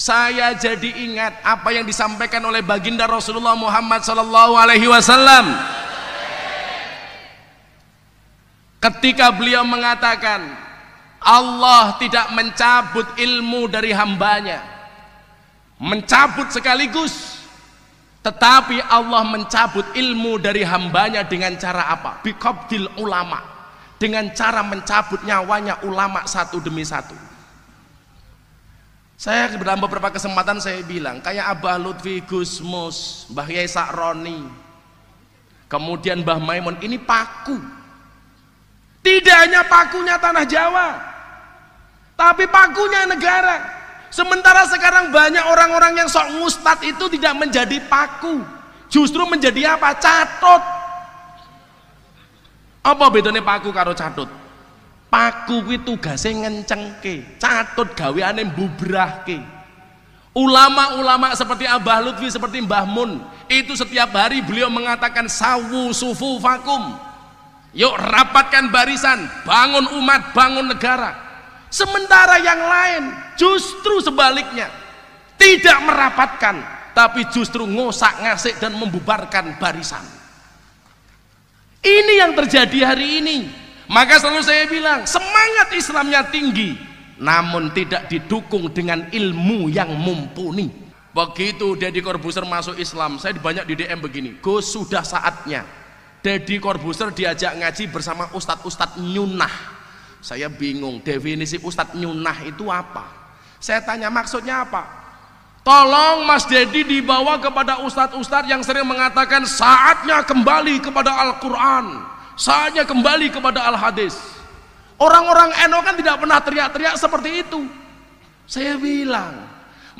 saya jadi ingat apa yang disampaikan oleh baginda Rasulullah Muhammad sallallahu alaihi wasallam ketika beliau mengatakan Allah tidak mencabut ilmu dari hambanya mencabut sekaligus tetapi Allah mencabut ilmu dari hambanya dengan cara apa? Bikobdil ulama dengan cara mencabut nyawanya ulama satu demi satu saya dalam beberapa kesempatan saya bilang kayak Abah Lutfi Gusmus, Mbah Yai Sakroni, kemudian Mbah Maimun ini paku. Tidak hanya pakunya tanah Jawa, tapi pakunya negara. Sementara sekarang banyak orang-orang yang sok mustad itu tidak menjadi paku, justru menjadi apa? Catut. Apa bedanya paku karo catut? Paku kuwi tugase ngencengke, catut gaweane mbubrahke. Ulama-ulama seperti Abah Lutfi, seperti Mbah Mun, itu setiap hari beliau mengatakan sawu sufu vakum. Yuk rapatkan barisan, bangun umat, bangun negara. Sementara yang lain justru sebaliknya tidak merapatkan, tapi justru ngosak ngasik dan membubarkan barisan. Ini yang terjadi hari ini maka selalu saya bilang, semangat Islamnya tinggi, namun tidak didukung dengan ilmu yang mumpuni. Begitu Deddy Corbuzier masuk Islam, saya banyak di DM begini, Gus sudah saatnya. Deddy Corbuzier diajak ngaji bersama Ustadz-Ustadz Nyunah. Saya bingung, definisi Ustadz Nyunah itu apa? Saya tanya maksudnya apa? Tolong Mas Deddy dibawa kepada ustadz-ustadz yang sering mengatakan saatnya kembali kepada Al-Quran Saatnya kembali kepada al-hadis. Orang-orang eno kan tidak pernah teriak-teriak seperti itu. Saya bilang,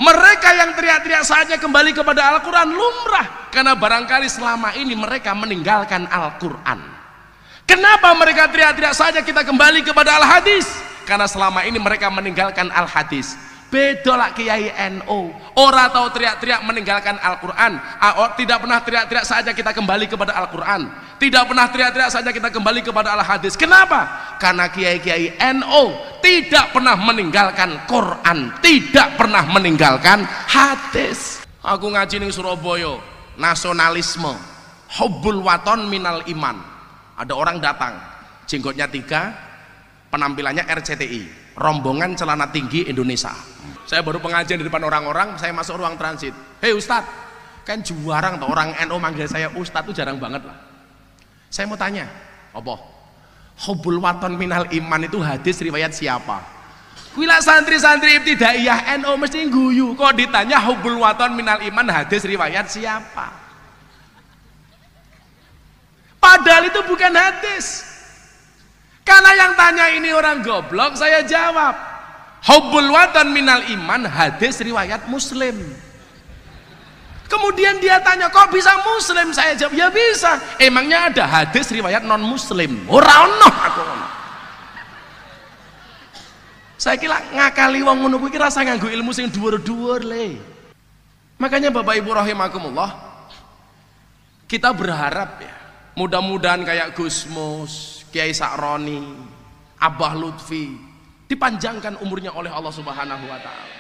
mereka yang teriak-teriak saatnya kembali kepada Al-Quran lumrah. Karena barangkali selama ini mereka meninggalkan Al-Quran. Kenapa mereka teriak-teriak saja kita kembali kepada Al-Hadis? Karena selama ini mereka meninggalkan Al-Hadis. Bedolak Kiai NO. orang tahu teriak-teriak meninggalkan Al-Quran. Tidak pernah teriak-teriak saja kita kembali kepada Al-Quran tidak pernah teriak-teriak saja kita kembali kepada al hadis kenapa karena kiai-kiai NO tidak pernah meninggalkan Quran tidak pernah meninggalkan hadis aku ngaji di Surabaya nasionalisme hubbul waton minal iman ada orang datang jenggotnya tiga penampilannya RCTI rombongan celana tinggi Indonesia saya baru pengajian di depan orang-orang saya masuk ruang transit hei Ustadz kan juarang tuh orang NO manggil saya Ustadz tuh jarang banget lah saya mau tanya, apa? Hubul waton minal iman itu hadis riwayat siapa? Kuila santri-santri ibtidaiyah no mesti guyu. Kok ditanya hubul waton minal iman hadis riwayat siapa? Padahal itu bukan hadis. Karena yang tanya ini orang goblok, saya jawab. Hubul waton minal iman hadis riwayat Muslim. Kemudian dia tanya, kok bisa muslim? Saya jawab, ya bisa. Emangnya ada hadis riwayat non muslim? Ora aku Saya kira ngakali wong ngono kuwi rasa nganggo ilmu sing dhuwur-dhuwur le. Makanya Bapak Ibu rahimakumullah, kita berharap ya, mudah-mudahan kayak Gusmus, Kiai Sakroni, Abah Lutfi dipanjangkan umurnya oleh Allah Subhanahu wa taala.